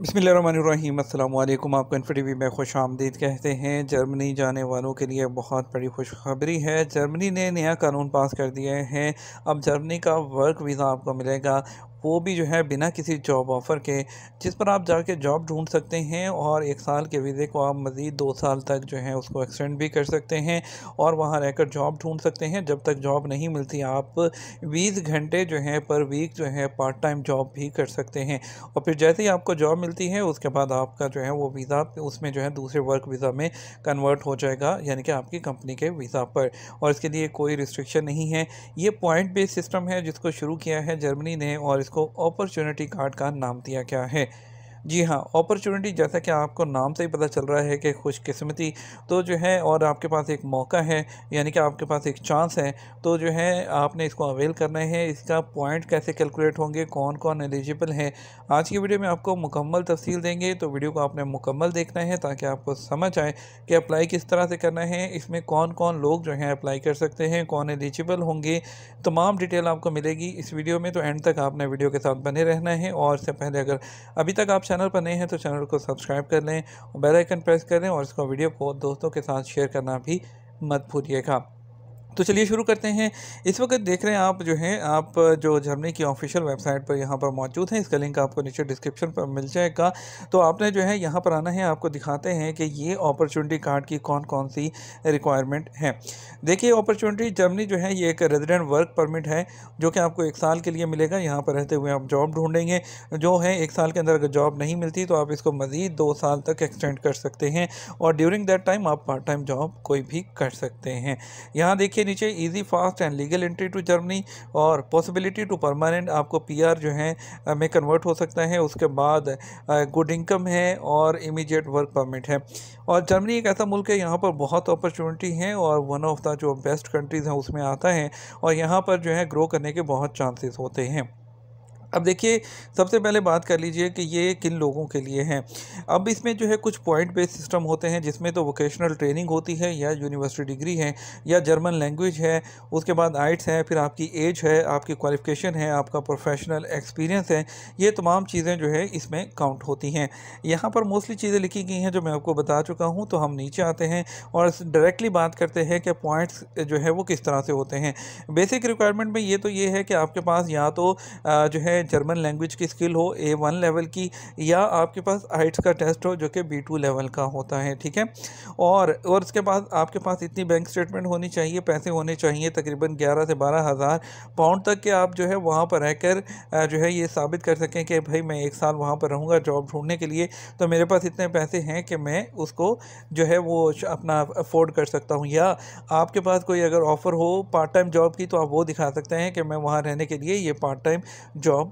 बसमिलकुम आपको इन टी में खुश आमदीद कहते हैं जर्मनी जाने वालों के लिए बहुत बड़ी खुशखबरी है जर्मनी ने नया कानून पास कर दिए हैं अब जर्मनी का वर्क वीज़ा आपको मिलेगा वो भी जो है बिना किसी जॉब ऑफ़र के जिस पर आप जाके जॉब ढूंढ सकते हैं और एक साल के वीज़े को आप मज़ीद दो साल तक जो है उसको एक्सटेंड भी कर सकते हैं और वहाँ रहकर जॉब ढूंढ सकते हैं जब तक जॉब नहीं मिलती आप बीस घंटे जो है पर वीक जो है पार्ट टाइम जॉब भी कर सकते हैं और फिर जैसे ही आपको जॉब मिलती है उसके बाद आपका जो है वो वीज़ा उसमें जो है दूसरे वर्क वीज़ा में कन्वर्ट हो जाएगा यानी कि आपकी कंपनी के वीज़ा पर और इसके लिए कोई रिस्ट्रिक्शन नहीं है ये पॉइंट बेस्ड सिस्टम है जिसको शुरू किया है जर्मनी ने और को अपॉर्चुनिटी कार्ड का नाम दिया गया है जी हाँ अपॉर्चुनिटी जैसा कि आपको नाम से ही पता चल रहा है कि खुशकिस्मती तो जो है और आपके पास एक मौका है यानी कि आपके पास एक चांस है तो जो है आपने इसको अवेल करना है इसका पॉइंट कैसे कैलकुलेट होंगे कौन कौन एलिजिबल है आज की वीडियो में आपको मुकम्मल तफसील देंगे तो वीडियो को आपने मुकम्मल देखना है ताकि आपको समझ आए कि अप्लाई किस तरह से करना है इसमें कौन कौन लोग जो हैं अप्लाई कर सकते हैं कौन एलिजिबल होंगे तमाम डिटेल आपको मिलेगी इस वीडियो में तो एंड तक आपने वीडियो के साथ बने रहना है और इससे पहले अगर अभी तक आप चैनल पर नए हैं तो चैनल को सब्सक्राइब कर लें और बेल आइकन प्रेस कर लें और इसको वीडियो को दोस्तों के साथ शेयर करना भी मत भूलिएगा तो चलिए शुरू करते हैं इस वक्त देख रहे हैं आप जो है आप जो जर्मनी की ऑफिशियल वेबसाइट पर यहाँ पर मौजूद है इसका लिंक आपको नीचे डिस्क्रिप्शन पर मिल जाएगा तो आपने जो है यहाँ पर आना है आपको दिखाते हैं कि ये अपॉर्चुनिटी कार्ड की कौन कौन सी रिक्वायरमेंट है देखिए अपॉर्चुनिटी जर्मनी जो है ये एक रेजिडेंट वर्क परमिट है जो कि आपको एक साल के लिए मिलेगा यहाँ पर रहते हुए आप जॉब ढूंढेंगे जो है एक साल के अंदर अगर जॉब नहीं मिलती तो आप इसको मज़ीद दो साल तक एक्सटेंड कर सकते हैं और ड्यूरिंग दैट टाइम आप पार्ट टाइम जॉब कोई भी कर सकते हैं यहाँ देखिए इसके नीचे easy fast and legal entry to Germany और पॉसिबिलिटी टू परमानेंट आपको पीआर जो है में कन्वर्ट हो सकता है उसके बाद गुड इनकम है और इमीडिएट वर्क परमिट है और जर्मनी एक ऐसा मुल्क है यहाँ पर बहुत अपॉर्चुनिटी है और वन ऑफ द जो बेस्ट कंट्रीज़ हैं उसमें आता है और यहाँ पर जो है ग्रो करने के बहुत चांसेस होते हैं अब देखिए सबसे पहले बात कर लीजिए कि ये किन लोगों के लिए हैं अब इसमें जो है कुछ पॉइंट बेस्ड सिस्टम होते हैं जिसमें तो वोकेशनल ट्रेनिंग होती है या यूनिवर्सिटी डिग्री है या जर्मन लैंग्वेज है उसके बाद आइट्स है फिर आपकी एज है आपकी क्वालिफिकेशन है आपका प्रोफेशनल एक्सपीरियंस है ये तमाम चीज़ें जो है इसमें काउंट होती हैं यहाँ पर मोस्टली चीज़ें लिखी गई हैं जो मैं आपको बता चुका हूँ तो हम नीचे आते हैं और डायरेक्टली बात करते हैं कि पॉइंट्स जो है वो किस तरह से होते हैं बेसिक रिक्वायरमेंट में ये तो ये है कि आपके पास या तो जो है जर्मन लैंग्वेज की स्किल हो ए वन लेवल की या आपके पास आइट्स का टेस्ट हो जो कि बी टू लेवल का होता है ठीक है और और इसके बाद आपके पास इतनी बैंक स्टेटमेंट होनी चाहिए पैसे होने चाहिए तकरीबन ग्यारह से बारह हज़ार पाउंड तक के आप जो है वहाँ पर रहकर जो है ये साबित कर सकें कि भाई मैं एक साल वहाँ पर रहूँगा जॉब ढूंढने के लिए तो मेरे पास इतने पैसे हैं कि मैं उसको जो है वो अपना अफोर्ड कर सकता हूँ या आपके पास कोई अगर ऑफ़र हो पार्ट टाइम जॉब की तो आप वो दिखा सकते हैं कि मैं वहाँ रहने के लिए ये पार्ट टाइम जॉब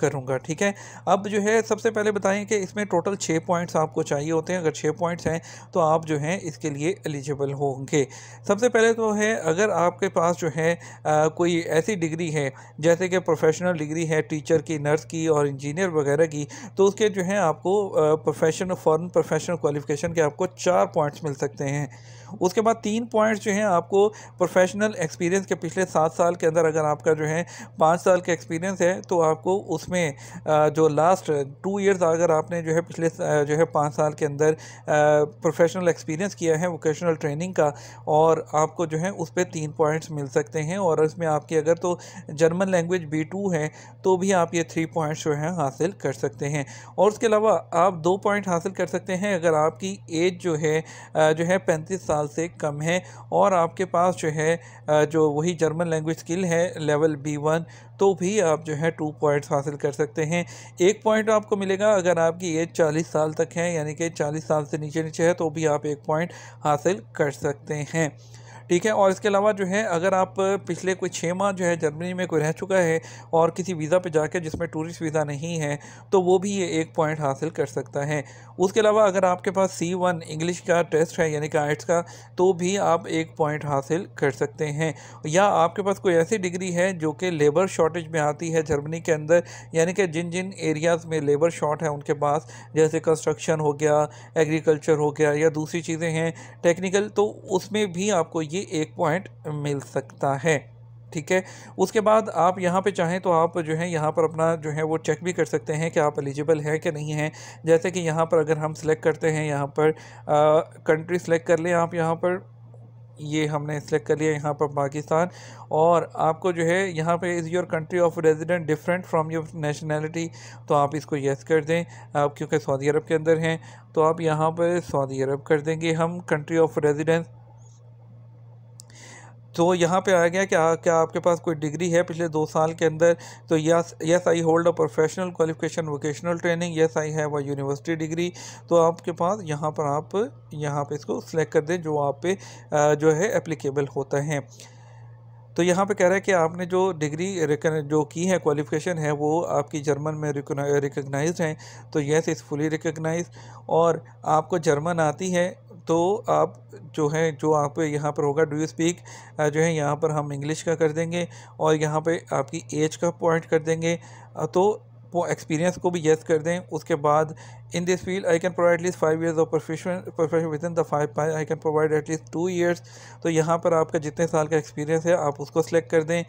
करूँगा ठीक है अब जो है सबसे पहले बताएं कि इसमें टोटल छः पॉइंट्स आपको चाहिए होते हैं अगर छः पॉइंट्स हैं तो आप जो हैं इसके लिए एलिजिबल होंगे सबसे पहले तो है अगर आपके पास जो है आ, कोई ऐसी डिग्री है जैसे कि प्रोफेशनल डिग्री है टीचर की नर्स की और इंजीनियर वगैरह की तो उसके जो है आपको प्रोफेशनल फॉरन प्रोफेशनल क्वालिफिकेशन के आपको चार पॉइंट्स मिल सकते हैं उसके बाद तीन पॉइंट्स जो हैं आपको प्रोफेशनल एक्सपीरियंस के पिछले सात साल के अंदर अगर आपका जो है पाँच साल का एक्सपीरियंस है तो आपको उस इसमें जो लास्ट टू ईयर्स अगर आपने जो है पिछले जो है पाँच साल के अंदर प्रोफेशनल एक्सपीरियंस किया है वोकेशनल ट्रेनिंग का और आपको जो है उस पर तीन पॉइंट्स मिल सकते हैं और इसमें आपकी अगर तो जर्मन लैंग्वेज बी टू है तो भी आप ये थ्री पॉइंट्स जो है हासिल कर सकते हैं और उसके अलावा आप दो पॉइंट हासिल कर सकते हैं अगर आपकी एज जो है जो है पैंतीस साल से कम है और आपके पास जो है जो वही जर्मन लैंग्वेज स्किल है लेवल बी वन तो भी आप जो है टू पॉइंट्स हासिल कर सकते हैं एक पॉइंट आपको मिलेगा अगर आपकी एज चालीस साल तक है यानी कि चालीस साल से नीचे नीचे है तो भी आप एक पॉइंट हासिल कर सकते हैं ठीक है और इसके अलावा जो है अगर आप पिछले कोई छः माह जो है जर्मनी में कोई रह चुका है और किसी वीज़ा पे जाकर जिसमें टूरिस्ट वीज़ा नहीं है तो वो भी ये एक पॉइंट हासिल कर सकता है उसके अलावा अगर आपके पास सी वन इंग्लिश का टेस्ट है यानी कि आइट्स का तो भी आप एक पॉइंट हासिल कर सकते हैं या आपके पास कोई ऐसी डिग्री है जो कि लेबर शॉर्टेज में आती है जर्मनी के अंदर यानी कि जिन जिन एरियाज़ में लेबर शॉर्ट है उनके पास जैसे कंस्ट्रक्शन हो गया एग्रीकल्चर हो गया या दूसरी चीज़ें हैं टेक्निकल तो उसमें भी आपको ये आपकी एक पॉइंट मिल सकता है ठीक है उसके बाद आप यहाँ पे चाहें तो आप जो है यहाँ पर अपना जो है वो चेक भी कर सकते हैं कि आप एलिजिबल हैं कि नहीं हैं जैसे कि यहाँ पर अगर हम सिलेक्ट करते हैं यहाँ पर कंट्री सेलेक्ट कर लें आप यहाँ पर ये हमने सेलेक्ट कर लिया यहाँ पर पाकिस्तान और आपको जो है यहाँ पे is your country of resident different from your nationality तो आप इसको येस कर दें आप क्योंकि सऊदी अरब के अंदर हैं तो आप यहाँ पर सऊदी अरब कर देंगे हम कंट्री ऑफ रेजिडेंस तो यहाँ पे आया गया कि आ, हाँ, क्या आपके पास कोई डिग्री है पिछले दो साल के अंदर तो yes yes I hold a professional qualification vocational training yes I have a university degree तो आपके पास यहाँ पर आप यहाँ पे इसको सिलेक्ट कर दें जो आप पे जो है एप्लीकेबल होता है तो यहाँ पे कह रहा है कि आपने जो डिग्री जो की है क्वालिफिकेशन है वो आपकी जर्मन में रिकोगनाइज हैं तो यस इज़ फुली रिकोगनाइज और आपको जर्मन आती है तो आप जो है जो आप यहाँ पर होगा डू यू स्पीक जो है यहाँ पर हम इंग्लिश का कर देंगे और यहाँ पर आपकी एज का पॉइंट कर देंगे तो वो एक्सपीरियंस को भी येस कर दें उसके बाद in this field I can provide least five years of profession profession within the five I can provide at least two years तो यहाँ पर आपका जितने साल का एक्सपीरियंस है आप उसको सेलेक्ट कर दें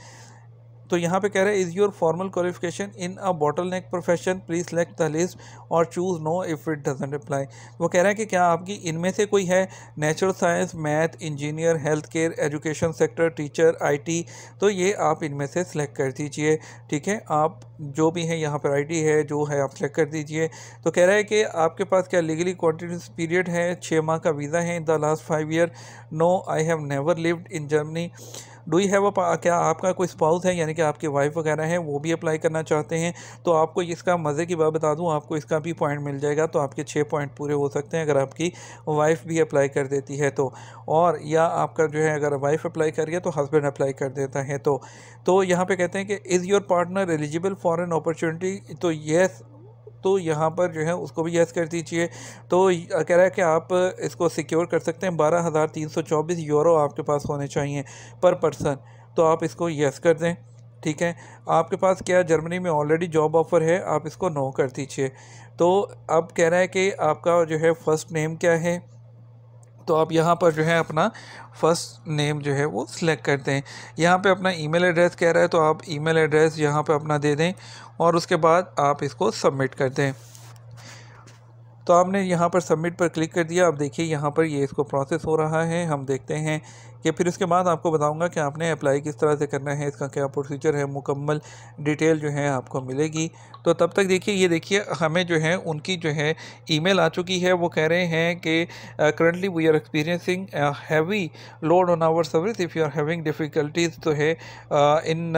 तो यहाँ पे कह रहा है is your formal qualification in a bottleneck profession please select the list और choose no if it doesn't apply वो कह रहे हैं कि क्या आपकी इनमें से कोई है natural science math engineer health care education sector teacher IT तो ये आप इनमें से सिलेक्ट कर दीजिए ठीक है आप जो भी हैं यहाँ पर आई है जो है आप सेलेक्ट कर दीजिए तो कह रहा है कि आपके पास क्या लीगली क्वान्टिटी पीरियड है छः माह का वीज़ा है in the last five year no I have never lived in Germany do you have a क्या आपका कोई स्पाउस है यानी कि आपकी वाइफ वगैरह है वो भी अप्लाई करना चाहते हैं तो आपको इसका मज़े की बात बता दूँ आपको इसका भी पॉइंट मिल जाएगा तो आपके छः पॉइंट पूरे हो सकते हैं अगर आपकी वाइफ भी अप्लाई कर देती है तो और या आपका जो है अगर वाइफ अप्लाई कर गया तो हस्बैंड अप्लाई कर देता है तो तो यहाँ पे कहते हैं कि is your partner eligible for an opportunity तो येस तो यहाँ पर जो है उसको भी येस कर दीजिए तो कह रहा है कि आप इसको सिक्योर कर सकते हैं बारह हज़ार तीन सौ चौबीस यूरो आपके पास होने चाहिए पर पर्सन तो आप इसको येस कर दें ठीक है आपके पास क्या जर्मनी में ऑलरेडी जॉब ऑफ़र है आप इसको नो कर दीजिए तो अब कह रहा है कि आपका जो है फ़र्स्ट नेम क्या है तो आप यहाँ पर जो है अपना फ़र्स्ट नेम जो है वो सिलेक्ट करते हैं यहाँ पे अपना ईमेल एड्रेस कह रहा है तो आप ईमेल एड्रेस यहाँ पे अपना दे दें और उसके बाद आप इसको सबमिट कर दें तो आपने यहाँ पर सबमिट पर क्लिक कर दिया आप देखिए यहाँ पर ये इसको प्रोसेस हो रहा है हम देखते हैं कि फिर उसके बाद आपको बताऊंगा कि आपने अप्लाई किस तरह से करना है इसका क्या प्रोसीजर है मुकम्मल डिटेल जो है आपको मिलेगी तो तब तक देखिए ये देखिए हमें जो है उनकी जो है ईमेल आ चुकी है वो कह रहे हैं कि currently we are experiencing heavy load on our service if you are having difficulties तो है in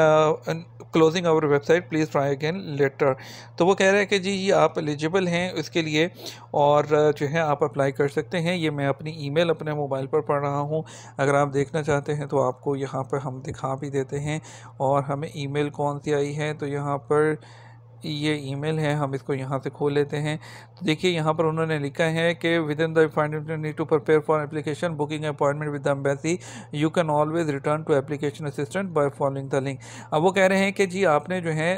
closing our website please try again later तो वो कह रहे हैं कि जी ये आप एलिजिबल हैं इसके लिए और जो है आप अप्लाई कर सकते हैं ये मैं अपनी ईमेल अपने मोबाइल पर पढ़ रहा हूँ अगर आप देखना चाहते हैं तो आपको यहाँ पर हम दिखा भी देते हैं और हमें ईमेल कौन सी आई है तो यहाँ पर ये ईमेल है हम इसको यहाँ से खोल लेते हैं तो देखिए यहाँ पर उन्होंने लिखा है कि within the need to prepare for application booking appointment with the embassy you can always return to application assistant by following the link अब वो कह रहे हैं कि जी आपने जो है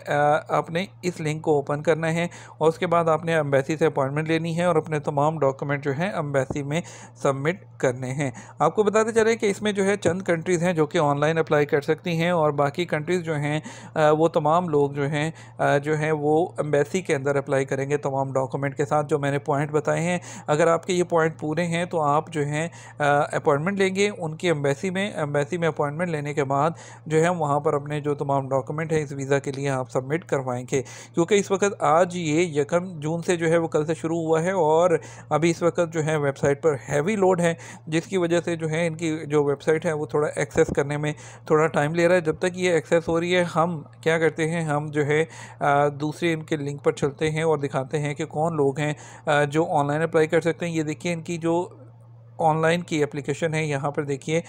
आपने इस लिंक को ओपन करना है और उसके बाद आपने अम्बेसी से अपॉइंटमेंट लेनी है और अपने तमाम डॉक्यूमेंट जो है अम्बेसी में सबमिट करने हैं आपको बताते चले कि इसमें जो है चंद कंट्रीज़ हैं जो कि ऑनलाइन अप्लाई कर सकती हैं और बाकी कंट्रीज़ जो हैं वो तमाम लोग जो हैं जो है वो एम्बेसी के अंदर अप्लाई करेंगे तमाम डॉक्यूमेंट के साथ जो मैंने पॉइंट बताए हैं अगर आपके ये पॉइंट पूरे हैं तो आप जो है अपॉइंटमेंट लेंगे उनकी एम्बेसी में एम्बेसी में अपॉइंटमेंट लेने के बाद जो है वहाँ पर अपने जो तमाम डॉक्यूमेंट हैं इस वीज़ा के लिए आप सबमिट करवाएंगे क्योंकि इस वक्त आज ये यकम जून से जो है वो कल से शुरू हुआ है और अभी इस वक्त जो है वेबसाइट पर हैवी लोड है जिसकी वजह से जो है इनकी जो वेबसाइट है वो थोड़ा एक्सेस करने में थोड़ा टाइम ले रहा है जब तक ये एक्सेस हो रही है हम क्या करते हैं हम जो है दूसरे इनके लिंक पर चलते हैं और दिखाते हैं कि कौन लोग हैं जो ऑनलाइन अप्लाई कर सकते हैं ये देखिए इनकी जो ऑनलाइन की एप्लीकेशन है यहाँ पर देखिए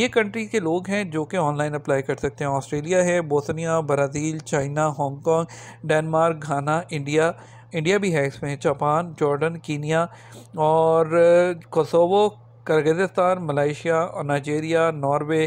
ये कंट्री के लोग हैं जो कि ऑनलाइन अप्लाई कर सकते हैं ऑस्ट्रेलिया है Bosnia Brazil China Hong Kong Denmark Ghana India India भी है इसमें जापान जॉर्डन कीनिया और कोसोवो करगज़िस्तान मलेशिया और नाइजेरिया नॉर्वे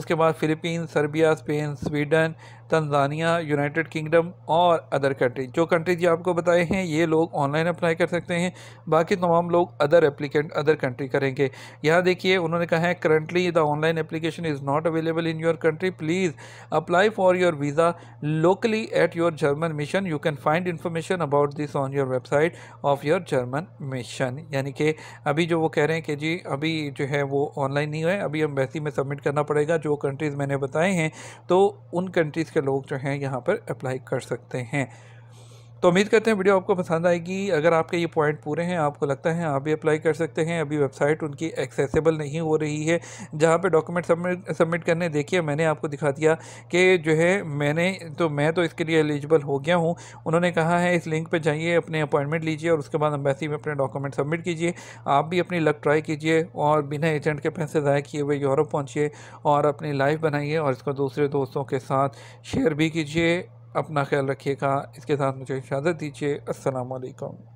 उसके बाद Philippines Serbia Spain Sweden Tanzania United Kingdom और अदर कंट्री जो कंट्री ये आपको बताए हैं ये लोग ऑनलाइन अप्लाई कर सकते हैं बाकी तमाम लोग अदर एप्लीकेंट अदर कंट्री करेंगे यहाँ देखिए उन्होंने कहा है currently the online application is not available in your country please apply for your visa locally at your German mission you can find information about this on your website of your German mission यानी कि अभी जो वो कह रहे हैं कि जी अभी जो है वो ऑनलाइन नहीं है अभी एम्बेसी में सबमिट करना पड़ेगा जो कंट्रीज़ मैंने बताए हैं तो उन कंट्रीज़ के लोग जो हैं यहाँ पर अप्लाई कर सकते हैं तो उम्मीद करते हैं वीडियो आपको पसंद आएगी अगर आपके ये पॉइंट पूरे हैं आपको लगता है आप भी अप्लाई कर सकते हैं अभी वेबसाइट उनकी एक्सेसिबल नहीं हो रही है जहाँ पे डॉक्यूमेंट सबमिट सबमिट करने देखिए मैंने आपको दिखा दिया कि जो है मैंने तो मैं तो इसके लिए एलिजिबल हो गया हूँ उन्होंने कहा है इस लिंक पर जाइए अपने अपॉइंटमेंट लीजिए और उसके बाद अम्बेसी में अपने डॉक्यूमेंट सबमिट कीजिए आप भी अपनी लक ट्राई कीजिए और बिना एजेंट के पैसे ज़ाय किए हुए यूरोप पहुँचिए और अपनी लाइफ बनाइए और इसको दूसरे दोस्तों के साथ शेयर भी कीजिए अपना ख्याल रखिएगा इसके साथ मुझे इजाज़त दीजिए असलकम